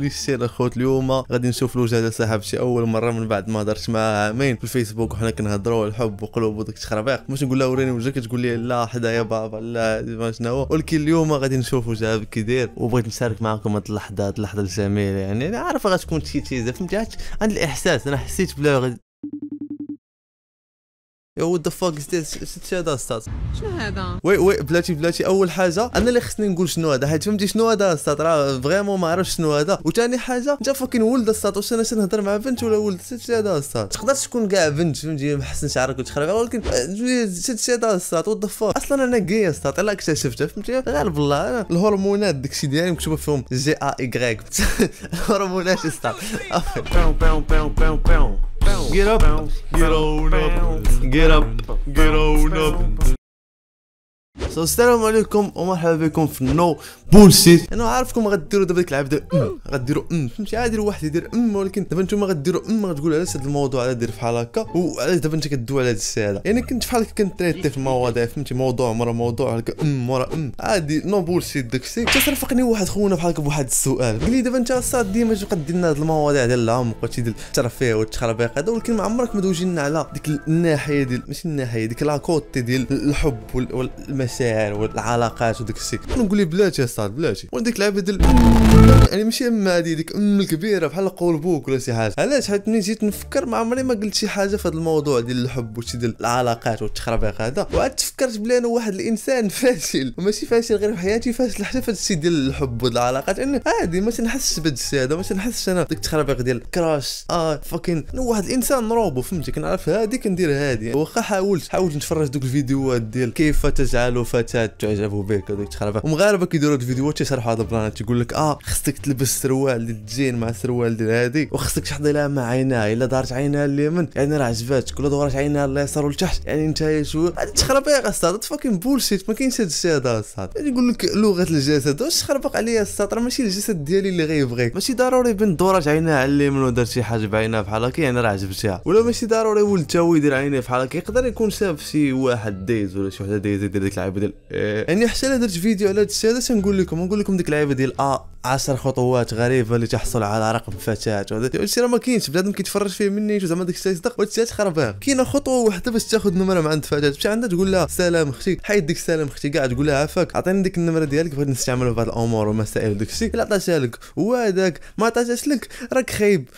لي السير الخوت اليوم غادي نشوف الوجه صاحبتي اول مره من بعد ما هضرت معاها عامين في الفيسبوك وحنا كنهضروا الحب وقلوب وداك التخربيق باش نقول لها وريني وجهك تقول لي لا حدايا بابا لا ما شنو هو ولكن اليوم غادي نشوف وجهها بكدير وبغيت نشارك معكم هاد اللحظه هاد اللحظه الجميله يعني انا عارف غتكون شي تيزه فهمتي عند الاحساس انا حسيت بلا يو وات ذا فاك ست ذيس شتي هذا ستات شنو هذا وي وي بلاتي بلاتي اول حاجه انا اللي خصني نقول شنو هذا حيت فهمتي شنو هذا ستات راه فريمون ما عرفتش شنو هذا وثاني حاجه انت فاكين ولد ستات واش انا تنهضر مع بنت ولا ولد شتي هذا ستات تقدر تكون كاع بنت فهمتي ما شعرك وتخرب ولكن شتي هذا ستات وات ذا فاك اصلا انا كي ستات الا اكتشفتها فهمتي غير بالله الهرمونات داكشي ديالي مكتوبه فيهم جي ا ايغريك الهرمونات ستات Get up, get on up, get up, get on up. سو السلام عليكم ومرحبا بكم في نو بولسيت انا عارفكم غديروا دابا ديك العبده ام غديروا ام فهمتي عادي الواحد يدير ام ولكن دابا نتوما غديروا ام غتقولوا علاش هذا الموضوع على دير بحال هكا وعلاش دابا انت كدوي على هذا الشيء هذا يعني كنت بحال هكا كنتريتي في المواضيع فهمتي موضوع مره موضوع هكا ام ورا ام عادي نو بولسيت داك الشيء صرفقني واحد خونا بحال هكا بواحد السؤال قال لي دابا انت صاد ديما تبقى دير لنا هاد المواضيع ديال العمق وشي ديال الترفيه والتخربيق هذا ولكن ما عمرك ما دوجي لنا على ديك الناحيه ديال ماشي الناحيه ديك لاكوتي ديال الحب والمه المشاعر والعلاقات وداك الشيء نقول لي بلاتي صاد بلاتي وديك اللعبه ديال يعني ماشي ام هذه ديك ام الكبيره بحال قول بوك ولا شي حاجه علاش حيت ملي جيت نفكر ما عمري ما قلت شي حاجه في هذا الموضوع ديال الحب وشي ديال العلاقات والتخربيق هذا وعاد تفكرت بلي انا واحد الانسان فاشل وماشي فاشل غير في حياتي فاشل حتى في الشيء ديال الحب والعلاقات انا يعني عادي ما تنحسش بهذا الشيء هذا ما تنحسش انا ديك التخربيق ديال كراش اه فاكين واحد الانسان روبو فهمتي كنعرف هادي كندير هادي واخا حاولت حاولت نتفرج دوك الفيديوهات ديال كيف تجعل له فتاه تعجب به هذوك تخرب ومغاربه كيديروا هاد الفيديوهات تيشرحوا هاد البلان تيقول لك اه خصك تلبس سروال ديال الجين مع سروال ديال هادي وخصك تحضي لها مع عينها الا دارت عينها اليمين يعني راه عجباتك ولا دورت عينها اليسار ولتحت يعني انت شو هاد يا اصاحبي فاكين بولشيت ما كاينش هاد الشيء هذا اصاحبي يعني يقول لك لغه الجسد واش تخربق عليا الساط راه ماشي الجسد ديالي اللي غيبغيك ماشي ضروري بنت دورات عينها على اليمين ودارت شي حاجه بعينها بحال هكا يعني راه عجبتها ولا ماشي ضروري ولد تا هو يدير عينيه بحال هكا يقدر يكون شاف شي واحد دايز ولا شي وحده دايزه ديال ديك اللعيبه ديال إيه. يعني حتى انا درت فيديو على هذا الشيء هذا نقول لكم نقول لكم ديك اللعيبه ديال ا آه، 10 خطوات غريبه اللي تحصل على رقم فتاه وهذا الشيء راه ما كاينش بنادم كيتفرج فيه مني زعما داك الشيء يصدق وهذا الشيء تخربان كاينه خطوه واحده باش تاخذ نمره من عند فتاه تمشي عندها تقول لها سلام اختي حيد ديك سلام اختي كاع تقول لها عفاك عطيني ديك النمره ديالك بغيت نستعملها في هاد الامور ومسائل وداك الشيء الا عطاتها لك وهذاك ما عطاتهاش لك راك خايب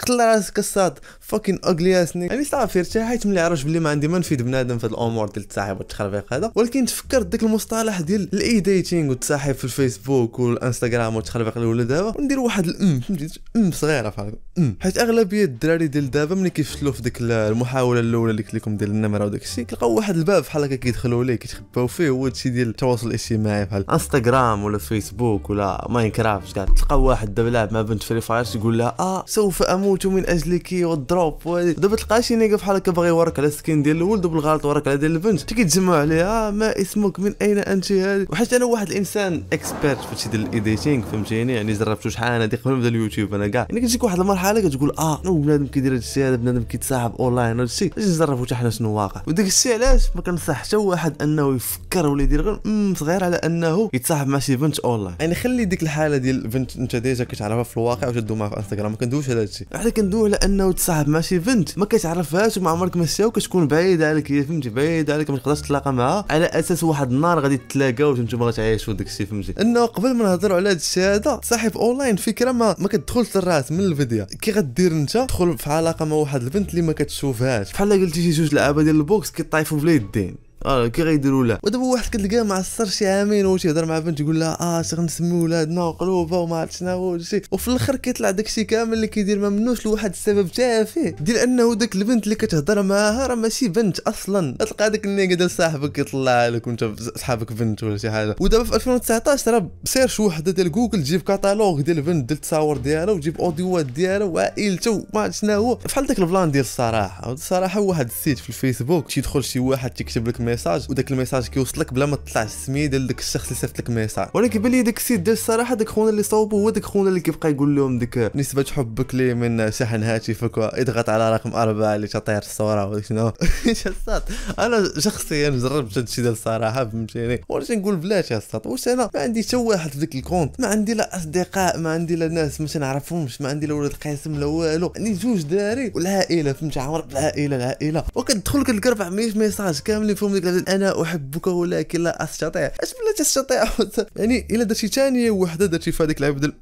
قتل راسك الصاد فاكين اغلي يعني صافي ارتاحيت ملي عرفت بلي ما عندي ما نفيد بنادم في هاد الامور ديال التصاحب والتخربيق هذا ولكن كنت فكرت المصطلح ديال الاي ديتينغ وتصاحب في الفيسبوك والانستغرام وتخلبق الاولى دابا وندير واحد الام فهمتي ام صغيره فحال ام حيت اغلبيه الدراري ديال دابا ملي كيفشلوا في ديك المحاوله الاولى اللي قلت لكم ديال النمره وداك الشيء كيلقاو واحد الباب بحال هكا كيدخلوا ليه كيتخباو فيه هو هادشي ديال التواصل الاجتماعي بحال انستغرام ولا فيسبوك ولا ماينكرافت كاع تلقى واحد دابا لاعب مع بنت فري فاير تقول لها اه سوف اموت من اجلك والدروب دابا تلقى شي نيكا بحال هكا باغي يورك على السكين ديال الولد وبالغلط ورك على ديال البنت تيجي تجمعوا عليها آه، ما اسمك من اين انت هذه وحتى انا واحد الانسان اكسبيرت في هادشي ديال الايديتينغ فهمتيني يعني جربته شحال هذيك قبل ما نبدا اليوتيوب انا كاع يعني كتجيك واحد المرحله كتقول اه نو بنادم كيدير هادشي هذا بنادم كيتصاحب اونلاين هادشي اجي نجربو حتى حنا شنو واقع وداك الشيء علاش ما كنصح حتى واحد انه يفكر ولا يدير غير صغير على انه يتصاحب مع شي بنت اونلاين يعني خلي ديك الحاله ديال البنت انت ديجا كتعرفها في الواقع وتدو معها في انستغرام ما كندويش على هادشي حنا كندوي على انه تصاحب مع شي بنت ما كتعرفهاش وما عمرك ما شفتها وكتكون بعيده عليك هي فهمتي بعيده عليك ما تقدرش تتلاقى معها على اساس واحد النهار غادي تلاقاو وانتم تعيشوا داك الشيء فهمتي انه قبل ما نهضروا على هذا الشيء هذا صاحب اونلاين فكره ما ما كتدخلش للراس من الفيديو كي غدير انت تدخل في علاقه مع واحد البنت اللي ما كتشوفهاش بحال قلتي شي جوج لعابه ديال البوكس كيطايفوا بلا يدين اه كي غيديروا ولا ودابا واحد كتلقاه معصر شي عامين يهضر مع بنت يقول لها اه اش غنسمي ولادنا وقلوبه وما عرفت شنو وشي وفي الاخر كيطلع داكشي كامل اللي كيدير ما منوش لواحد السبب تافه ديال انه داك البنت اللي كتهضر معاها راه ماشي بنت اصلا تلقى داك النيكا ديال صاحبك يطلع لك وانت صاحبك بنت ولا شي حاجه ودابا في 2019 راه سيرش وحده ديال جوجل تجيب كاتالوج ديال البنت ديال التصاور ديالها وتجيب اوديوات ديالها وعائلته وما عرفت شنو بحال داك البلان ديال الصراحه الصراحه واحد السيت في الفيسبوك تيدخل شي واحد تيكتب لك ميساج وداك الميساج كيوصلك بلا ما تطلع السميه ديال داك الشخص اللي صيفط لك ميساج ولكن بان لي داك السيد ديال الصراحه داك خونا اللي صوبو هو داك خونا اللي كيبقى يقول لهم ديك نسبه حبك لي من شحن هاتفك اضغط على رقم أربعة اللي تطير الصوره ولا شنو انا شخصيا جربت هادشي ديال الصراحه فهمتيني واش نقول بلاش يا الساط واش انا ما عندي حتى واحد في ديك الكونت ما عندي لا اصدقاء ما عندي لا ناس ما تنعرفهمش ما عندي لا ولاد قاسم لا والو عندي جوج داري والعائله فهمتي عمرك العائله العائله وكتدخل كتلقى 400 ميساج كاملين فيهم يقول لك انا احبك ولكن لا استطيع اش بلا تستطيع يعني الا درتي ثانيه وحده درتي في هذاك العبد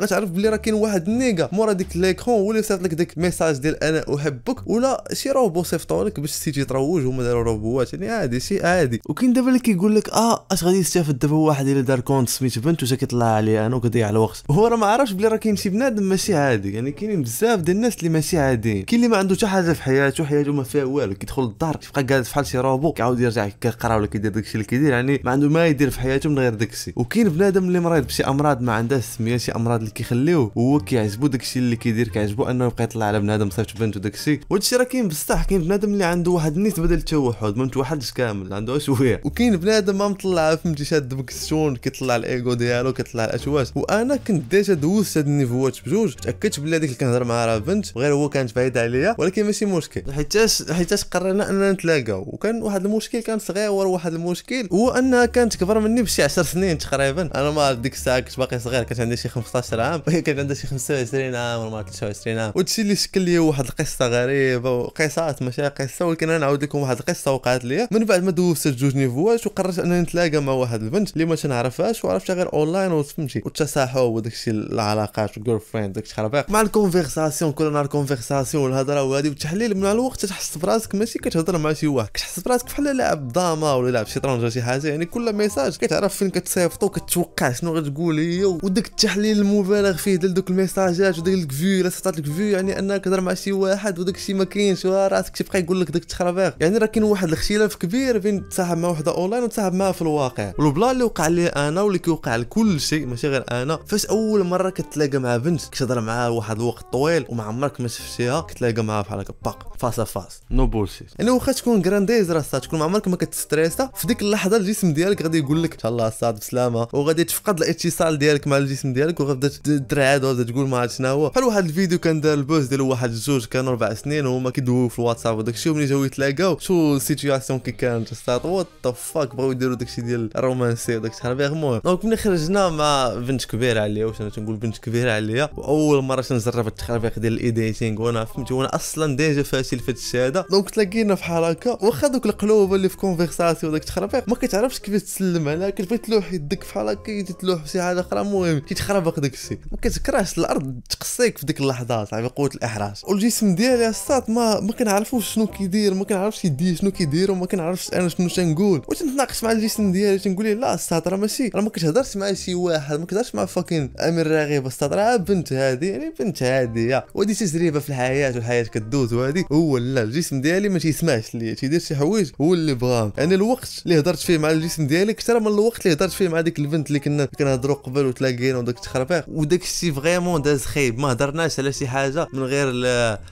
غتعرف بلي راه كاين واحد النيغا مورا ديك ليكرون ولا صيفط لك ديك ميساج ديال انا احبك ولا شي روبو صيفطو لك باش تيجي تروج هما داروا روبوات يعني عادي شي عادي وكاين دابا اللي كيقول لك اه اش غادي يستافد دابا واحد الا دار كونت سميت بنت وجا كيطلع عليه انا وكضيع الوقت هو راه ما عرفش بلي راه كاين شي بنادم ماشي عادي يعني كاينين بزاف ديال الناس اللي ماشي عاديين كاين اللي ما عنده حتى حاجه في حياته حياته ما فيها والو كيدخل للدار كيبقى قاعد فحال شي روبو عاود يرجع كيقرا ولا كيدير داكشي اللي كيدير يعني ما عنده ما يدير في حياته من غير داكشي وكاين بنادم اللي مريض بشي امراض ما عندهاش سميه شي امراض اللي كيخليوه هو كيعجبو داكشي اللي كيدير كيعجبو انه يبقى يطلع على بنادم صيفط بنت وداكشي وهادشي راه كاين بصح كاين بنادم اللي عنده واحد النسبه ديال التوحد ما متوحدش كامل عنده شويه وكاين بنادم ما مطلع فهمتي شاد بكسون كيطلع الايغو ديالو كيطلع الاشواش وانا كنت ديجا دوزت هاد النيفوات بجوج تاكدت بلي هذيك اللي كنهضر معاها راه بنت غير هو كانت بعيده عليا ولكن ماشي مشكل حيتاش حيتاش قررنا اننا نتلاقاو وكان واحد المشكل المشكل كان صغير واحد المشكل هو انها كانت كبر مني بشي 10 سنين تقريبا انا ما ديك الساعه كنت باقي صغير كانت عندي شي 15 عام كانت عندها شي 25 عام ولا 23 عام وهادشي اللي شكل لي واحد القصه غريبه وقصات ماشي قصه ولكن انا نعاود لكم واحد القصه وقعت لي من بعد ما دوزت جوج نيفوات وقررت انني نتلاقى مع واحد البنت اللي ما تنعرفهاش وعرفتها غير اونلاين وفهمتي والتصاحب وداك الشيء العلاقات والجيرل فريند داك التخربيق مع الكونفرساسيون كل نهار كونفرساسيون والهضره وهذه والتحليل من الوقت تحس براسك ماشي كتهضر مع شي واحد كتحس براسك بحال لعب ضامه ولا لعب شطرنج ولا شي حاجه يعني كل ميساج كتعرف فين كتصيفطو وكتوقع شنو غتقول هي وداك التحليل المبالغ فيه ديال دوك الميساجات وداك الكفيو الا سطات الكفيو يعني انك كتهضر مع شي واحد وداك الشيء ما كاينش راسك تبقى يقول لك داك التخربيق يعني راه كاين واحد الاختلاف كبير بين تصاحب مع وحده اونلاين وتصاحب معها في الواقع والبلا اللي وقع لي انا واللي كيوقع لكل شيء ماشي غير انا فاش اول مره كتلاقى مع بنت كتهضر معها واحد الوقت طويل وما عمرك ما شفتيها كتلاقى معها بحال هكا باق فاس فاس نو بولشيت يعني واخا تكون جرانديز راه تكون ما عمرك ما كتستريسا في ديك اللحظه الجسم ديالك غادي يقول لك ان شاء الله الصاد بسلامه وغادي تفقد الاتصال ديالك مع الجسم ديالك وغادي تترعد وغادي تقول ما عرفت شنو هو بحال واحد الفيديو كان دار البوز ديال واحد الجوج كانوا اربع سنين وهما كيدويو في الواتساب وداك الشيء وملي جاو يتلاقاو شو السيتوياسيون كي كانت الصاد وات ذا فاك بغاو يديروا داك الشيء ديال الرومانسي وداك الشيء المهم دونك ملي خرجنا مع بنت كبيره عليا واش انا تنقول بنت كبيره عليا واول مره تنجرب التخربيق ديال الايديتينغ وانا فهمت وانا اصلا ديجا فاشل في هذا الشيء هذا دونك تلاقينا في حركه واخا دوك القلوب هو اللي في كونفرساسيون وداك التخربيق ما كتعرفش كيفاش تسلم عليها كتبغي تلوح يدك بحال هكا تلوح شي حاجه اخرى المهم تيتخربق داك الشيء ما كتكرهش الارض تقصيك في ديك اللحظه صاحبي قوه الاحراج والجسم ديالي اصاط ما ما كنعرفوش شنو كيدير ما كنعرفش يدي شنو كيدير وما كنعرفش انا شنو تنقول وتنتناقش مع الجسم ديالي تنقول ليه لا اصاط راه ماشي راه ما كتهضرش مع شي واحد ما كتهضرش مع فاكين امير راغب اصاط راه بنت هادي يعني بنت هاديه وهذه تجربه في الحياه والحياه كدوز وهادي هو لا الجسم ديالي ما تيسمعش ليا تيدير شي حوايج هو اللي بغاه يعني الوقت اللي هضرت فيه مع الجسم ديالي اكثر من الوقت اللي هضرت فيه مع ديك البنت اللي كنا كنهضروا قبل وتلاقينا وداك التخربيق وداك الشيء فريمون داز خايب ما هضرناش على شي حاجه من غير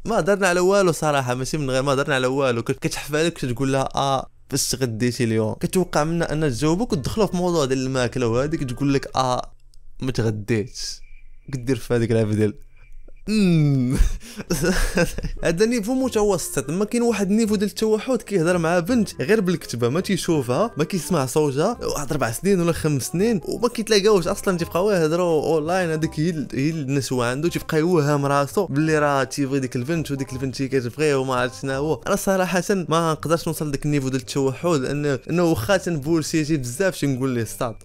ما هضرنا على والو صراحه ماشي من غير ما هضرنا على والو كتحف عليك كتقول لها اه فاش تغديتي اليوم كتوقع منا ان تجاوبك وتدخلوا في موضوع ديال الماكله وهذيك تقول لك اه ما تغديتش كدير في هذيك اللعبه ديال هذا نيفو متوسط ما كاين واحد النيفو ديال التوحد كيهضر مع بنت غير بالكتبه ما تيشوفها ما كيسمع صوتها واحد اربع سنين ولا خمس سنين وما كيتلاقاوش اصلا تيبقاو يهضروا اونلاين هذيك هي هي النسوه عنده تيبقى يوهم راسو باللي راه تيبغي ديك البنت وديك البنت هي كتبغيه وما عرفت شنو هو انا صراحه ما نقدرش نوصل لذاك النيفو ديال التوحد لانه انه واخا تنبولسيتي بزاف تنقول ليه ستات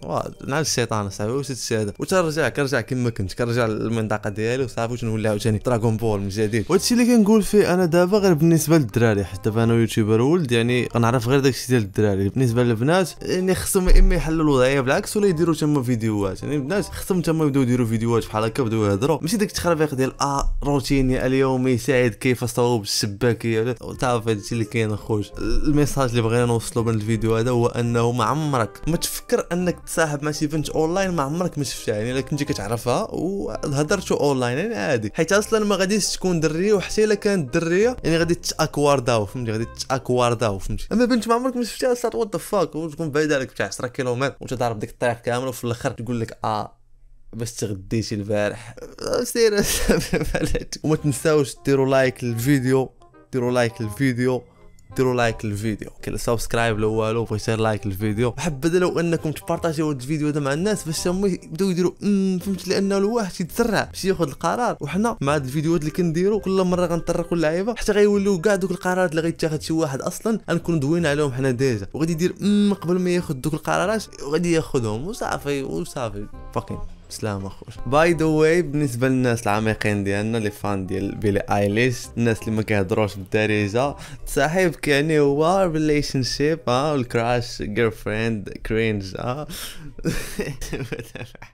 نعرف الشيطان صاحبي واش هذا وترجع كرجع كما كنت كرجع للمنطقه ديالي وصافي وتنولى عاوتاني دراغون بول من جديد وهادشي اللي كنقول فيه انا دابا غير بالنسبه للدراري حتى دابا انا يوتيوبر ولد يعني كنعرف غير داكشي ديال الدراري بالنسبه للبنات يعني خصهم اما يحلوا الوضعيه بالعكس ولا يديروا تما فيديوهات يعني البنات خصهم تما يبداو يديروا فيديوهات بحال هكا يبداو يهضروا ماشي داك التخربيق ديال اه روتيني اليومي سعيد كيف صوب الشباكيه تعرف هادشي اللي كاين اخويا الميساج اللي بغينا نوصلو من الفيديو هذا هو انه ما عمرك ما تفكر انك تصاحب مع شي بنت اونلاين ما عمرك ما شفتها يعني الا كنتي كتعرفها وهضرتو اونلاين يعني عادي حيت اصلا ما غاديش تكون دريه وحتى الا كانت دريه يعني غادي تاكوارداو فهمتي غادي تاكوارداو فهمتي اما بنت ما عمرك ما شفتها سات وات ذا فاك وتكون بعيده عليك بتاع 10 كيلومتر وانت ضارب ديك الطريق كامل وفي الاخر تقول لك اه باش تغديتي البارح آه، سير وما تنساوش ديروا لايك للفيديو ديروا لايك للفيديو ديروا لايك للفيديو كل سبسكرايب لو والو بغيت لايك للفيديو حبذا لو انكم تبارطاجيو هذا الفيديو هذا مع الناس باش هما يبداو يديروا فهمت لان الواحد يتسرع باش ياخذ القرار وحنا مع هاد الفيديوهات اللي كنديروا كل مره غنطرقوا اللعيبه حتى غيوليو كاع دوك القرارات اللي غيتاخذ شي واحد اصلا غنكون دوينا عليهم حنا ديجا وغادي يدير قبل ما ياخذ دوك القرارات وغادي ياخذهم وصافي وصافي فاكين سلام اخو باي ذا واي بالنسبه للناس العميقين ديالنا لي فان ديال بيلي ايليش الناس اللي ما كيهضروش بالدارجه صاحب يعني هو ريليشن شيب ها والكراش جيرل فريند كرينج ها